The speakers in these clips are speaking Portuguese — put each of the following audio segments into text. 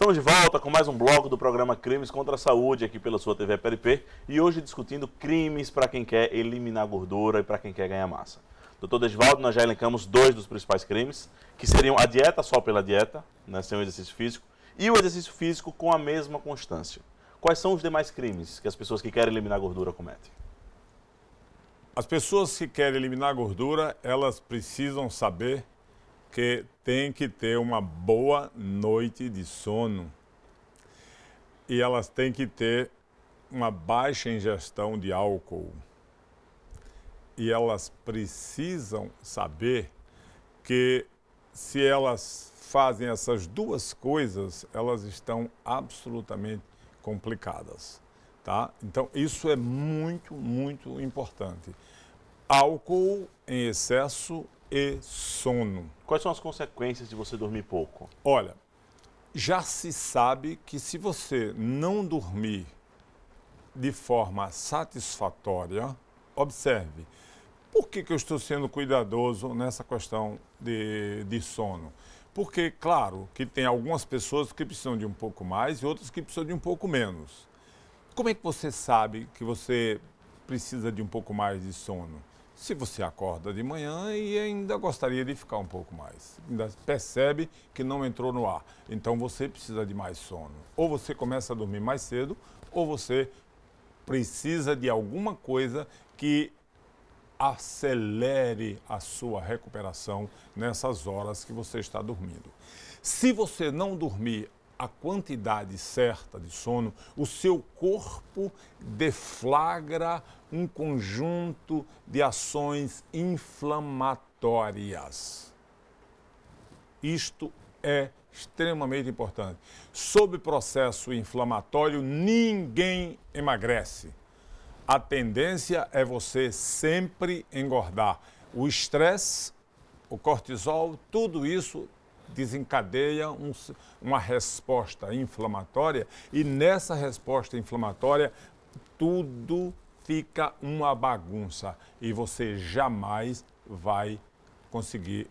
Estamos de volta com mais um bloco do programa Crimes contra a Saúde aqui pela sua TV PLP e hoje discutindo crimes para quem quer eliminar gordura e para quem quer ganhar massa. Doutor Desvaldo, nós já elencamos dois dos principais crimes, que seriam a dieta só pela dieta, né, sem o exercício físico, e o exercício físico com a mesma constância. Quais são os demais crimes que as pessoas que querem eliminar gordura cometem? As pessoas que querem eliminar gordura, elas precisam saber que tem que ter uma boa noite de sono e elas têm que ter uma baixa ingestão de álcool. E elas precisam saber que se elas fazem essas duas coisas, elas estão absolutamente complicadas, tá? Então isso é muito, muito importante. Álcool em excesso e sono. Quais são as consequências de você dormir pouco? Olha, já se sabe que se você não dormir de forma satisfatória, observe, por que, que eu estou sendo cuidadoso nessa questão de, de sono? Porque, claro, que tem algumas pessoas que precisam de um pouco mais e outras que precisam de um pouco menos. Como é que você sabe que você precisa de um pouco mais de sono? se você acorda de manhã e ainda gostaria de ficar um pouco mais. Ainda percebe que não entrou no ar. Então você precisa de mais sono. Ou você começa a dormir mais cedo, ou você precisa de alguma coisa que acelere a sua recuperação nessas horas que você está dormindo. Se você não dormir a quantidade certa de sono, o seu corpo deflagra um conjunto de ações inflamatórias. Isto é extremamente importante. Sob processo inflamatório, ninguém emagrece. A tendência é você sempre engordar. O estresse, o cortisol, tudo isso desencadeia um, uma resposta inflamatória e nessa resposta inflamatória tudo fica uma bagunça e você jamais vai conseguir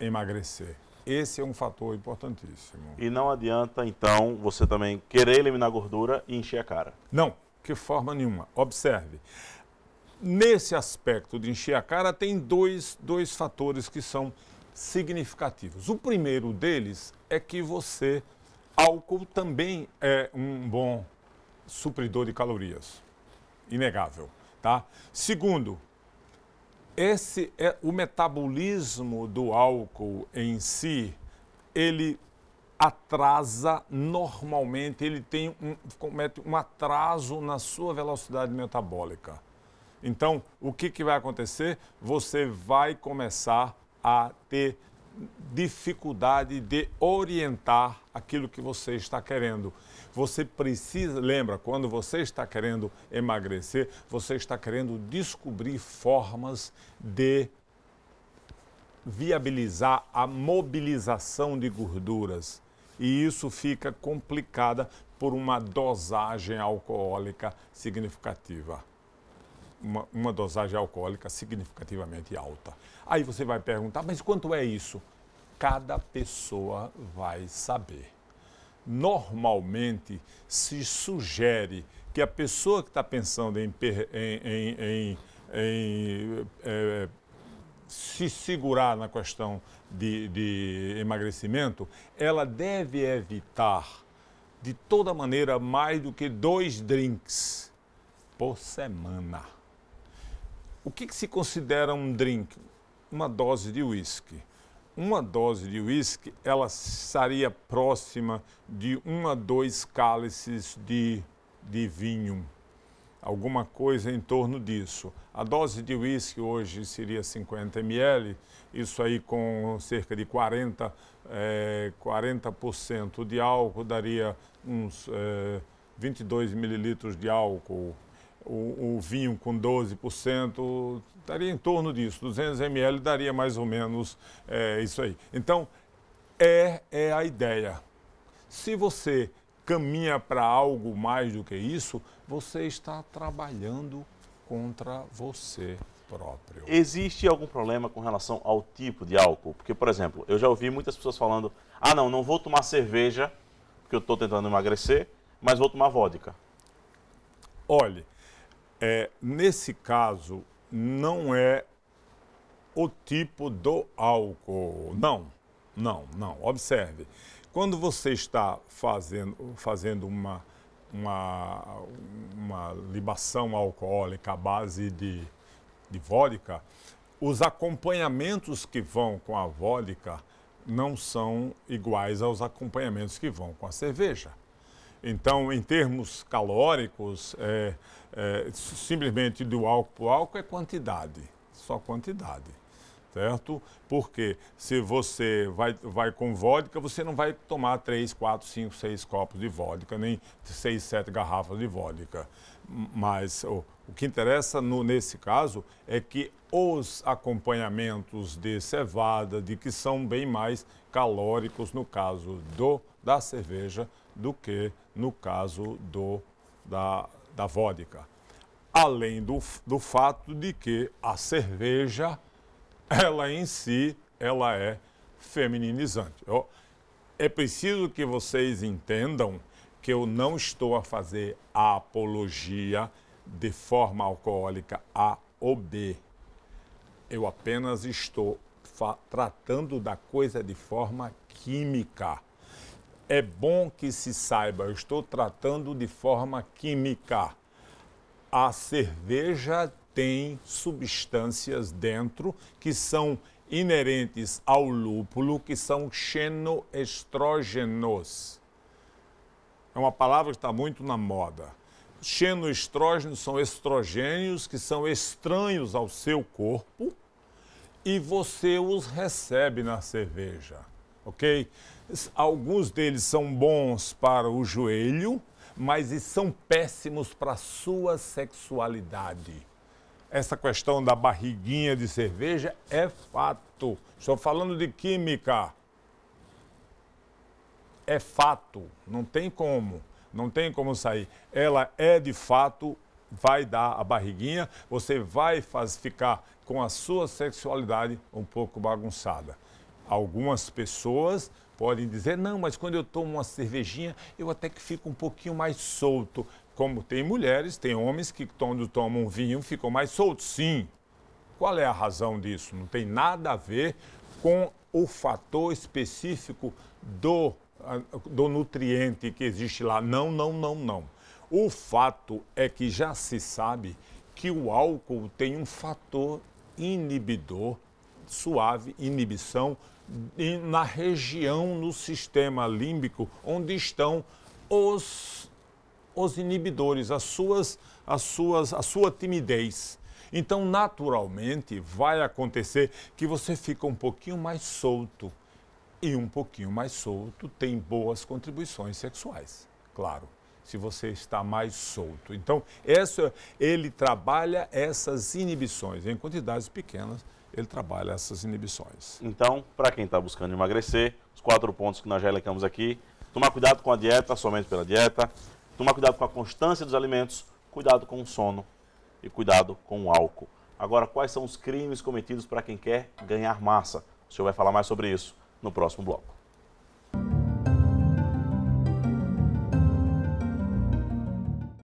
emagrecer. Esse é um fator importantíssimo. E não adianta, então, você também querer eliminar gordura e encher a cara. Não, de forma nenhuma. Observe. Nesse aspecto de encher a cara, tem dois, dois fatores que são importantes significativos. O primeiro deles é que você, álcool também é um bom supridor de calorias, inegável, tá? Segundo, esse é o metabolismo do álcool em si, ele atrasa normalmente, ele tem um, comete um atraso na sua velocidade metabólica. Então, o que, que vai acontecer? Você vai começar a ter dificuldade de orientar aquilo que você está querendo. Você precisa, lembra, quando você está querendo emagrecer, você está querendo descobrir formas de viabilizar a mobilização de gorduras. E isso fica complicada por uma dosagem alcoólica significativa uma, uma dosagem alcoólica significativamente alta. Aí você vai perguntar, mas quanto é isso? Cada pessoa vai saber. Normalmente se sugere que a pessoa que está pensando em, em, em, em é, se segurar na questão de, de emagrecimento, ela deve evitar de toda maneira mais do que dois drinks por semana. O que, que se considera um drink? Uma dose de uísque. Uma dose de uísque, ela estaria próxima de um a dois cálices de, de vinho. Alguma coisa em torno disso. A dose de uísque hoje seria 50 ml, isso aí com cerca de 40, é, 40% de álcool daria uns é, eh, 22 mililitros de álcool o vinho com 12%, estaria em torno disso. 200 ml daria mais ou menos é, isso aí. Então, é, é a ideia. Se você caminha para algo mais do que isso, você está trabalhando contra você próprio. Existe algum problema com relação ao tipo de álcool? Porque, por exemplo, eu já ouvi muitas pessoas falando: ah, não, não vou tomar cerveja, porque eu estou tentando emagrecer, mas vou tomar vodka. Olhe, é, nesse caso, não é o tipo do álcool. Não, não, não. Observe. Quando você está fazendo, fazendo uma, uma, uma libação alcoólica à base de, de vólica os acompanhamentos que vão com a vólica não são iguais aos acompanhamentos que vão com a cerveja. Então, em termos calóricos, é, é, simplesmente do álcool para o álcool é quantidade, só quantidade, certo? Porque se você vai, vai com vodka, você não vai tomar 3, 4, 5, 6 copos de vodka, nem 6, 7 garrafas de vodka. Mas o, o que interessa no, nesse caso é que os acompanhamentos de cevada, de que são bem mais calóricos no caso do da cerveja, do que no caso do, da, da vodka. Além do, do fato de que a cerveja, ela em si, ela é femininizante. Eu, é preciso que vocês entendam que eu não estou a fazer a apologia de forma alcoólica A ou B. Eu apenas estou tratando da coisa de forma química é bom que se saiba, eu estou tratando de forma química. A cerveja tem substâncias dentro que são inerentes ao lúpulo, que são xenoestrógenos. É uma palavra que está muito na moda. Xenoestrógenos são estrogênios que são estranhos ao seu corpo e você os recebe na cerveja, ok? Alguns deles são bons para o joelho, mas são péssimos para a sua sexualidade. Essa questão da barriguinha de cerveja é fato. Estou falando de química. É fato. Não tem como. Não tem como sair. Ela é de fato vai dar a barriguinha, você vai faz, ficar com a sua sexualidade um pouco bagunçada. Algumas pessoas podem dizer, não, mas quando eu tomo uma cervejinha, eu até que fico um pouquinho mais solto. Como tem mulheres, tem homens que quando tomam um vinho ficam mais soltos, sim. Qual é a razão disso? Não tem nada a ver com o fator específico do, ah, do nutriente que existe lá. Não, não, não, não. O fato é que já se sabe que o álcool tem um fator inibidor suave, inibição na região, no sistema límbico, onde estão os, os inibidores, as suas, as suas, a sua timidez. Então, naturalmente, vai acontecer que você fica um pouquinho mais solto. E um pouquinho mais solto tem boas contribuições sexuais, claro, se você está mais solto. Então, essa, ele trabalha essas inibições em quantidades pequenas ele trabalha essas inibições. Então, para quem está buscando emagrecer, os quatro pontos que nós já elencamos aqui, tomar cuidado com a dieta, somente pela dieta, tomar cuidado com a constância dos alimentos, cuidado com o sono e cuidado com o álcool. Agora, quais são os crimes cometidos para quem quer ganhar massa? O senhor vai falar mais sobre isso no próximo bloco.